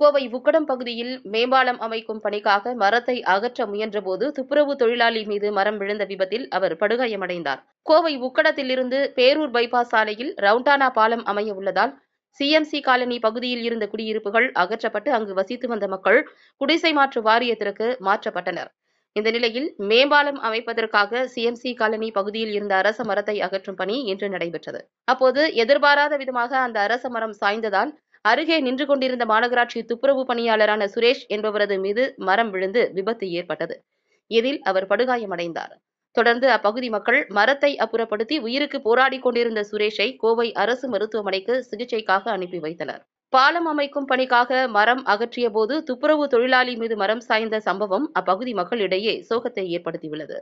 கோவை உக்கடம் பகுதியில் மேம்பாலம் அமைக்கும் பணிக்காக மரத்தை அகற்ற முயன்றபோது துப்புரவு தொழிலாளி மீது மரம் விழுந்த விபத்தில் அவர் படுகாயமடைந்தார் கோவை உக்கடத்திலிருந்து பேரூர் பைபாஸ் சாலையில் ரவுண்டானா பாலம் அமைய உள்ளதால் சிஎம்சி காலனி பகுதியில் இருந்த குடியிருப்புகள் அகற்றப்பட்டு அங்கு வசித்து வந்த மக்கள் குடிசை மாற்று வாரியத்திற்கு மாற்றப்பட்டனர் இந்த நிலையில் மேம்பாலம் அமைப்பதற்காக சிஎம்சி காலனி பகுதியில் இருந்த அரச மரத்தை அகற்றும் பணி இன்று நடைபெற்றது அப்போது எதிர்பாராத விதமாக அந்த அரச மரம் சாய்ந்ததால் அருகே நின்று கொண்டிருந்த மாநகராட்சி துப்புரவு பணியாளரான சுரேஷ் என்பவரது மீது மரம் விழுந்து விபத்து ஏற்பட்டது இதில் அவர் படுகாயமடைந்தார் தொடர்ந்து அப்பகுதி மக்கள் மரத்தை அப்புறப்படுத்தி உயிருக்கு போராடி கொண்டிருந்த சுரேஷை கோவை அரசு மருத்துவமனைக்கு சிகிச்சைக்காக அனுப்பி வைத்தனர் பாலம் அமைக்கும் பணிக்காக மரம் அகற்றிய போது துப்புரவு தொழிலாளி மீது மரம் சாய்ந்த சம்பவம் அப்பகுதி மக்களிடையே சோகத்தை ஏற்படுத்தியுள்ளது